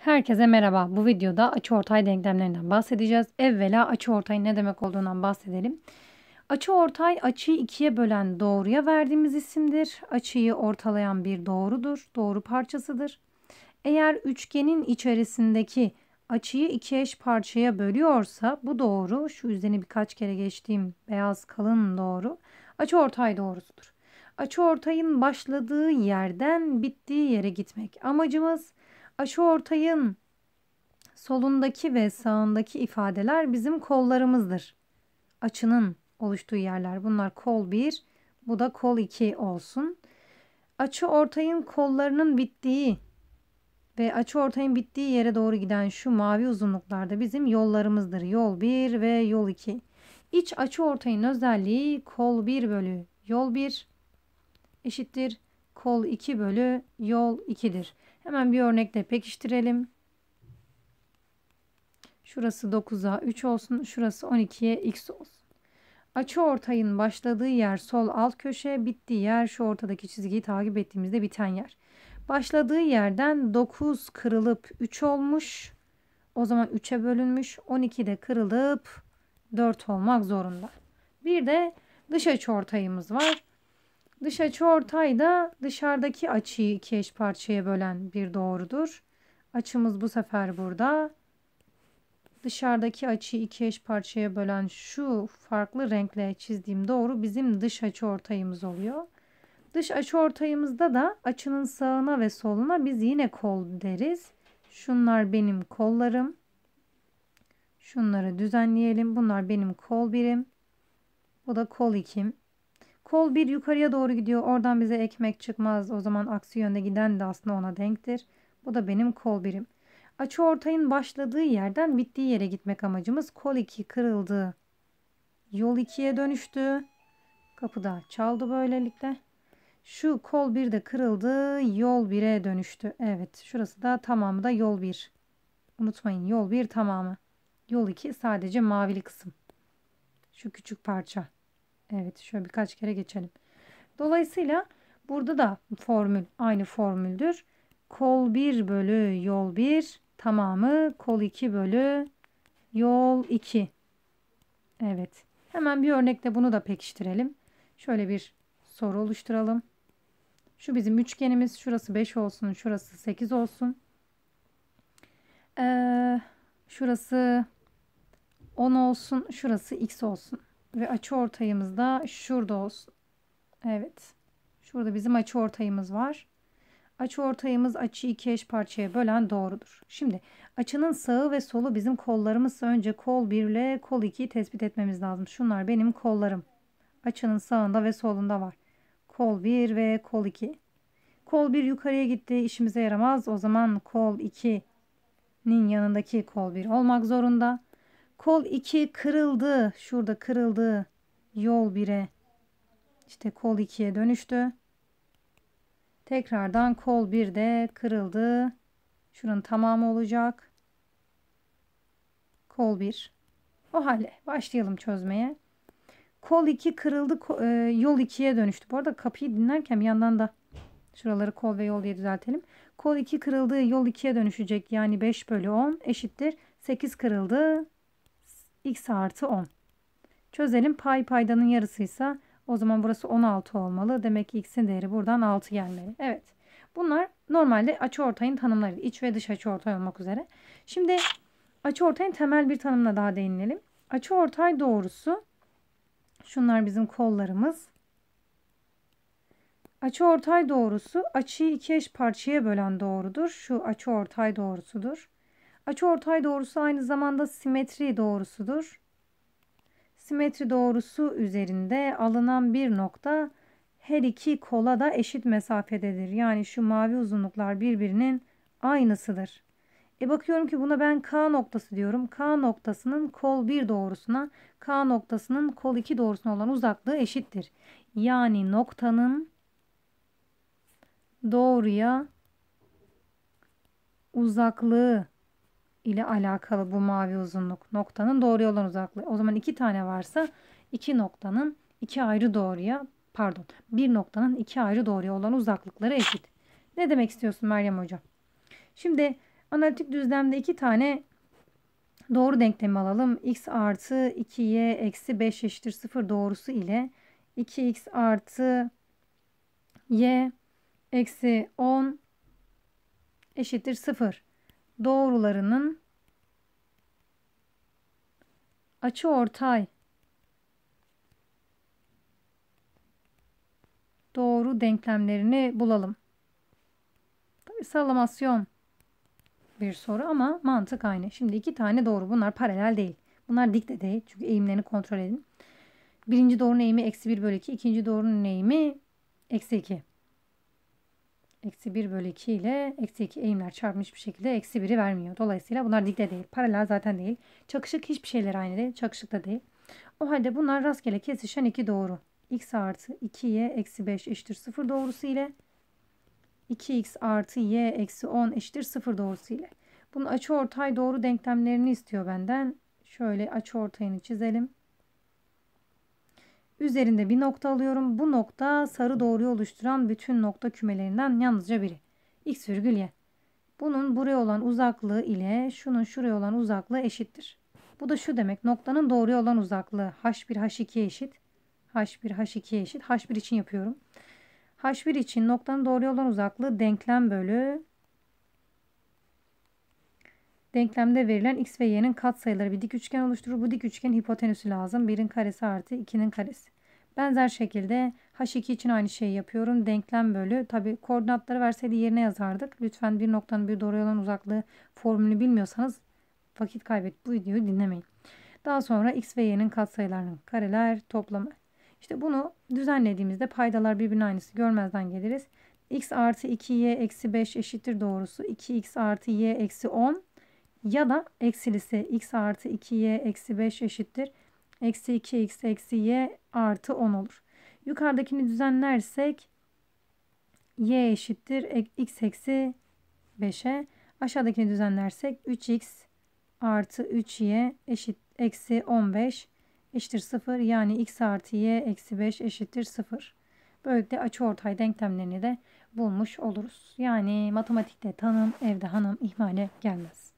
Herkese merhaba. Bu videoda açıortay denklemlerinden bahsedeceğiz. Evvela açıortayın ne demek olduğundan bahsedelim. Açıortay açıyı ikiye bölen doğruya verdiğimiz isimdir. Açıyı ortalayan bir doğrudur. Doğru parçasıdır. Eğer üçgenin içerisindeki açıyı iki eş parçaya bölüyorsa bu doğru. Şu üzerine birkaç kere geçtiğim beyaz kalın doğru. Açıortay doğrusudur. Açıortayın başladığı yerden bittiği yere gitmek amacımız. Aşı ortayın solundaki ve sağındaki ifadeler bizim kollarımızdır. Açının oluştuğu yerler bunlar kol 1, bu da kol 2 olsun. Açı ortayın kollarının bittiği ve açı ortayın bittiği yere doğru giden şu mavi uzunluklarda bizim yollarımızdır. Yol 1 ve yol 2. İç açı ortayın özelliği kol 1 bölü yol 1 eşittir kol 2 bölü yol 2'dir. Hemen bir örnekle pekiştirelim. Şurası 9'a 3 olsun. Şurası 12'ye x olsun. Açı ortayın başladığı yer sol alt köşe, bittiği yer şu ortadaki çizgiyi takip ettiğimizde biten yer. Başladığı yerden 9 kırılıp 3 olmuş. O zaman 3'e bölünmüş. 12 de kırılıp 4 olmak zorunda. Bir de dış açı ortayımız var. Dış açı ortay da dışarıdaki açıyı iki eş parçaya bölen bir doğrudur. Açımız bu sefer burada. Dışarıdaki açıyı iki eş parçaya bölen şu farklı renkle çizdiğim doğru bizim dış açı ortayımız oluyor. Dış açı ortayımızda da açının sağına ve soluna biz yine kol deriz. Şunlar benim kollarım. Şunları düzenleyelim. Bunlar benim kol birim. Bu da kol ikim. Kol bir yukarıya doğru gidiyor. Oradan bize ekmek çıkmaz. O zaman aksi yönde giden de aslında ona denktir. Bu da benim kol birim. Açı ortayın başladığı yerden bittiği yere gitmek amacımız. Kol 2 kırıldı. Yol 2'ye dönüştü. Kapıda çaldı böylelikle. Şu kol 1 de kırıldı. Yol 1'e dönüştü. Evet şurası da tamamı da yol 1. Unutmayın yol 1 tamamı. Yol 2 sadece mavili kısım. Şu küçük parça. Evet şöyle birkaç kere geçelim. Dolayısıyla burada da formül aynı formüldür. Kol 1 bölü yol 1 tamamı kol 2 bölü yol 2. Evet. Hemen bir örnekte bunu da pekiştirelim. Şöyle bir soru oluşturalım. Şu bizim üçgenimiz. Şurası 5 olsun. Şurası 8 olsun. Ee, şurası 10 olsun. Şurası x olsun. Ve açı ortayımız da şurada olsun. Evet. Şurada bizim açı ortayımız var. Açı ortayımız açı iki eş parçaya bölen doğrudur. Şimdi açının sağı ve solu bizim kollarımız. Önce kol 1 ile kol 2'yi tespit etmemiz lazım. Şunlar benim kollarım. Açının sağında ve solunda var. Kol 1 ve kol 2. Kol 1 yukarıya gitti işimize yaramaz. O zaman kol 2'nin yanındaki kol 1 olmak zorunda. Kol 2 kırıldı. Şurada kırıldı. Yol 1'e. İşte kol 2'ye dönüştü. Tekrardan kol 1 de kırıldı. Şunun tamamı olacak. Kol 1. O hale başlayalım çözmeye. Kol 2 kırıldı. E, yol 2'ye dönüştü. Bu arada kapıyı dinlerken bir yandan da şuraları kol ve yol diye düzeltelim. Kol 2 kırıldı. Yol 2'ye dönüşecek. Yani 5 bölü 10 eşittir. 8 kırıldı x artı 10. Çözelim pay paydanın yarısıysa o zaman burası 16 olmalı. Demek ki x'in değeri buradan 6 gelmeli. Evet. Bunlar normalde açı ortayın tanımları. İç ve dış açı ortay olmak üzere. Şimdi açı ortayın temel bir tanımına daha değinelim. Açı ortay doğrusu şunlar bizim kollarımız. Açı ortay doğrusu açıyı iki eş parçaya bölen doğrudur. Şu açı ortay doğrusudur. Açıortay doğrusu aynı zamanda simetri doğrusudur. Simetri doğrusu üzerinde alınan bir nokta her iki kola da eşit mesafededir. Yani şu mavi uzunluklar birbirinin aynısıdır. E bakıyorum ki buna ben K noktası diyorum. K noktasının kol 1 doğrusuna, K noktasının kol 2 doğrusuna olan uzaklığı eşittir. Yani noktanın doğruya uzaklığı ile alakalı bu mavi uzunluk noktanın doğru yoldan uzaklığı. O zaman iki tane varsa iki noktanın iki ayrı doğruya pardon bir noktanın iki ayrı doğruya olan uzaklıkları eşit. Ne demek istiyorsun Meryem Hocam? Şimdi analitik düzlemde iki tane doğru denklemi alalım. x artı 2y eksi 5 eşittir 0 doğrusu ile 2x artı y eksi 10 eşittir 0 doğrularının açı ortay doğru denklemlerini bulalım. Tabii sallamasyon bir soru ama mantık aynı. Şimdi iki tane doğru. Bunlar paralel değil. Bunlar dik de değil. Çünkü eğimlerini kontrol edin. Birinci doğrunun eğimi eksi 1 bölü 2. ikinci doğrunun eğimi eksi 2 eksi 1 bölü 2 ile eksi 2 eğimler çarpmış bir şekilde eksi 1'i vermiyor. Dolayısıyla bunlar dikte değil. Paralel zaten değil. Çakışık hiçbir şeyler aynı değil. Çakışık da değil. O halde bunlar rastgele kesişen iki doğru. x artı 2y eksi 5 eşittir 0 doğrusu ile 2x artı y eksi 10 eşittir 0 doğrusu ile. Bunun açı ortay doğru denklemlerini istiyor benden. Şöyle açı ortayını çizelim. Üzerinde bir nokta alıyorum. Bu nokta sarı doğruyu oluşturan bütün nokta kümelerinden yalnızca biri. X virgül y. Bunun buraya olan uzaklığı ile şunun şuraya olan uzaklığı eşittir. Bu da şu demek. Noktanın doğruya olan uzaklığı h1 h2 eşit. h1 h2 eşit. h1 için yapıyorum. h1 için noktanın doğruya olan uzaklığı denklem bölü Denklemde verilen x ve y'nin katsayıları bir dik üçgen oluşturur. Bu dik üçgen hipotenüsü lazım. 1'in karesi artı 2'nin karesi. Benzer şekilde h2 için aynı şeyi yapıyorum. Denklem bölü. Tabi koordinatları verseydi yerine yazardık. Lütfen bir noktanın bir doğruya olan uzaklığı formülünü bilmiyorsanız vakit kaybet bu videoyu dinlemeyin. Daha sonra x ve y'nin katsayılarının kareler toplamı. İşte bunu düzenlediğimizde paydalar birbirine aynısı görmezden geliriz. x artı 2y eksi 5 eşittir doğrusu 2x artı y eksi 10 ya da eksilisi x artı 2y eksi 5 eşittir. Eksi 2x eksi y artı 10 olur. Yukarıdakini düzenlersek y eşittir e, x eksi 5'e. Aşağıdakini düzenlersek 3x artı 3y eşit eksi 15 eşittir 0. Yani x artı y eksi 5 eşittir 0. Böylelikle ortay denklemlerini de bulmuş oluruz. Yani matematikte tanım evde hanım ihmale gelmez.